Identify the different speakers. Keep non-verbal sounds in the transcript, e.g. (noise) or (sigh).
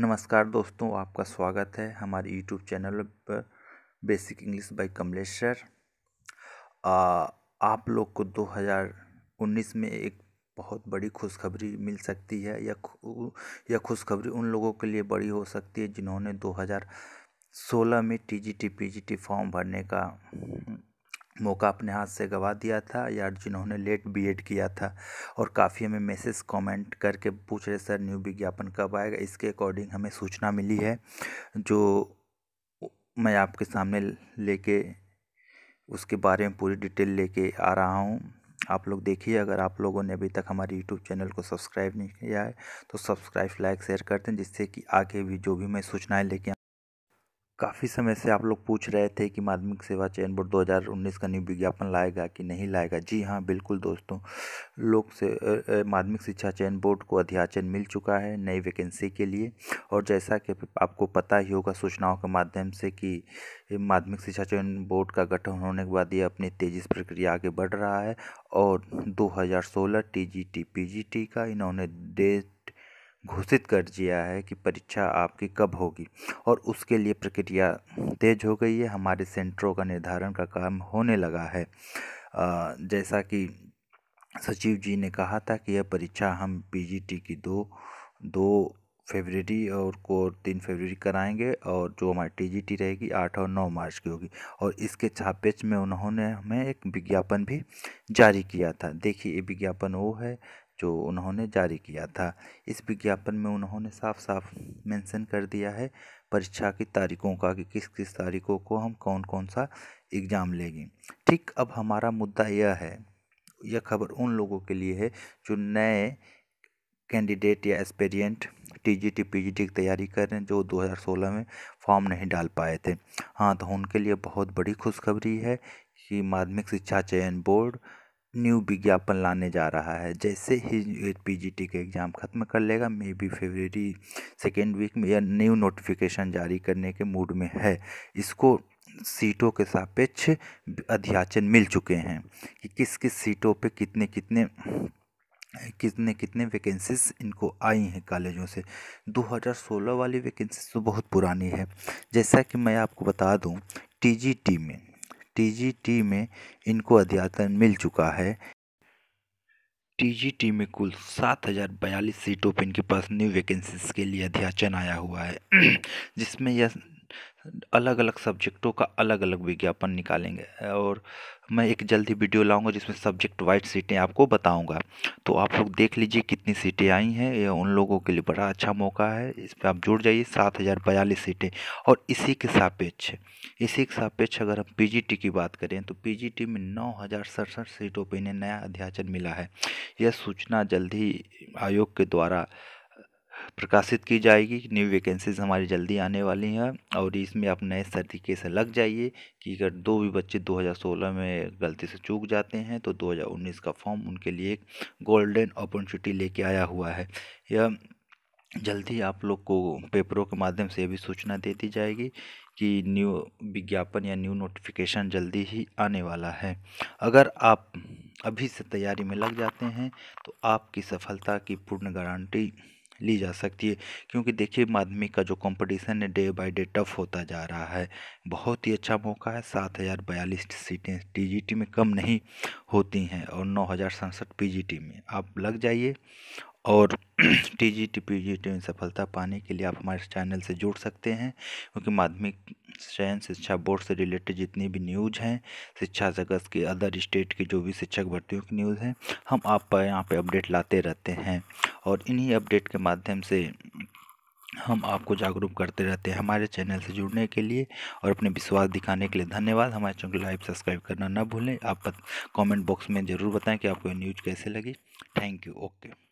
Speaker 1: नमस्कार दोस्तों आपका स्वागत है हमारे यूट्यूब चैनल पर basic English by Kamlesh sir आप लोग को 2019 में एक बहुत बड़ी खुशखबरी मिल सकती है या या खुशखबरी उन लोगों के लिए बड़ी हो सकती है जिन्होंने 2016 में T G T P G T form भरने का मौका अपने हाथ से गवा दिया था या जिन्होंने लेट बीएड किया था और काफ़ी हमें मैसेज कमेंट करके पूछ रहे सर न्यू विज्ञापन कब आएगा इसके अकॉर्डिंग हमें सूचना मिली है जो मैं आपके सामने लेके उसके बारे में पूरी डिटेल लेके आ रहा हूँ आप लोग देखिए अगर आप लोगों ने अभी तक हमारे यूट्यूब चैनल को सब्सक्राइब नहीं किया है तो सब्सक्राइब लाइक शेयर कर दें जिससे कि आगे भी जो भी मैं सूचनाएँ लेके काफ़ी समय से आप लोग पूछ रहे थे कि माध्यमिक सेवा चयन बोर्ड 2019 का न्यू विज्ञापन लाएगा कि नहीं लाएगा जी हाँ बिल्कुल दोस्तों लोग से माध्यमिक शिक्षा चयन बोर्ड को अध्याचन मिल चुका है नई वैकेंसी के लिए और जैसा कि आपको पता ही होगा सूचनाओं के माध्यम से कि माध्यमिक शिक्षा चयन बोर्ड का गठन होने के बाद ये अपनी तेज़ी से प्रक्रिया आगे बढ़ रहा है और दो हज़ार का इन्होंने डे घोषित कर दिया है कि परीक्षा आपकी कब होगी और उसके लिए प्रक्रिया तेज हो गई है हमारे सेंटरों का निर्धारण का काम होने लगा है जैसा कि सचिव जी ने कहा था कि यह परीक्षा हम पीजीटी की दो दो फेबररी और को तीन फेबररी कराएंगे और जो हमारी टीजीटी रहेगी आठ और नौ मार्च की होगी और इसके छापेच में उन्होंने हमें एक विज्ञापन भी जारी किया था देखिए ये विज्ञापन वो है जो उन्होंने जारी किया था इस विज्ञापन में उन्होंने साफ साफ मेंशन कर दिया है परीक्षा की तारीखों का कि किस किस तारीखों को हम कौन कौन सा एग्ज़ाम लेंगे ठीक अब हमारा मुद्दा यह है यह खबर उन लोगों के लिए है जो नए कैंडिडेट या experienced T G T P G T की तैयारी कर रहे हैं जो 2016 में फॉर्म नहीं डाल पाए थे हाँ तो उनके लिए बहुत बड़ी खुशखबरी है कि माध्यमिक शिक्षा चयन बोर्ड न्यू विज्ञापन लाने जा रहा है जैसे ही पीजीटी के एग्ज़ाम ख़त्म कर लेगा may be February second week में या न्यू नोटिफिकेशन जारी करने के मूड में है इसको सीटों के सापेक्ष अध्याचन मिल चुके हैं कि किस किस सीटों पे कितने कितने कितने कितने वैकेंसीज इनको आई हैं कॉलेजों से 2016 वाली वैकेंसीज तो बहुत पुरानी है जैसा कि मैं आपको बता दूं टीजीटी में टीजीटी में इनको अध्यातन मिल चुका है टीजीटी में कुल सात हज़ार बयालीस सीटों पर इनके पास न्यू वैकेंसीज के लिए अध्याचन आया हुआ है (clears throat) जिसमें यह अलग अलग सब्जेक्टों का अलग अलग विज्ञापन निकालेंगे और मैं एक जल्दी वीडियो लाऊंगा जिसमें सब्जेक्ट वाइज सीटें आपको बताऊंगा तो आप लोग देख लीजिए कितनी सीटें आई हैं यह उन लोगों के लिए बड़ा अच्छा मौका है इस पर आप जुड़ जाइए सात हज़ार बयालीस सीटें और इसी के सापेक्ष इसी के सापेक्ष अगर हम पी की बात करें तो पी में नौ हज़ार सड़सठ सीटों पर इन्हें नया अध्याचन मिला है यह सूचना जल्द आयोग के द्वारा प्रकाशित की जाएगी न्यू वैकेंसीज हमारी जल्दी आने वाली हैं और इसमें आप नए तरीके से लग जाइए कि अगर दो भी बच्चे 2016 में गलती से चूक जाते हैं तो 2019 का फॉर्म उनके लिए एक गोल्डन अपॉर्चुनिटी लेके आया हुआ है यह जल्दी आप लोग को पेपरों के माध्यम से भी सूचना दे दी जाएगी कि न्यू विज्ञापन या न्यू नोटिफिकेशन जल्दी ही आने वाला है अगर आप अभी से तैयारी में लग जाते हैं तो आपकी सफलता की पूर्ण गारंटी ली जा सकती है क्योंकि देखिए माध्यमिक का जो कंपटीशन है डे बाय डे टफ होता जा रहा है बहुत ही अच्छा मौका है सात हज़ार बयालीस सीटें टी में कम नहीं होती हैं और नौ हज़ार सड़सठ पीजीटी में आप लग जाइए और T G T P G T में सफलता पाने के लिए आप हमारे चैनल से जुड़ सकते हैं क्योंकि माध्यमिक चयन शिक्षा बोर्ड से रिलेटेड जितनी भी न्यूज हैं शिक्षा जगत के अदर स्टेट की जो भी शिक्षक भर्तियों की न्यूज़ हैं हम आप पर यहाँ पे अपडेट लाते रहते हैं और इन्हीं अपडेट के माध्यम से हम आपको जागरूक करते रहते हैं हमारे चैनल से जुड़ने के लिए और अपने विश्वास दिखाने के लिए धन्यवाद हमारे चैनल को लाइव सब्सक्राइब करना ना भूलें आप कमेंट बॉक्स में ज़रूर बताएं कि आपको न्यूज़ कैसे लगी थैंक यू ओके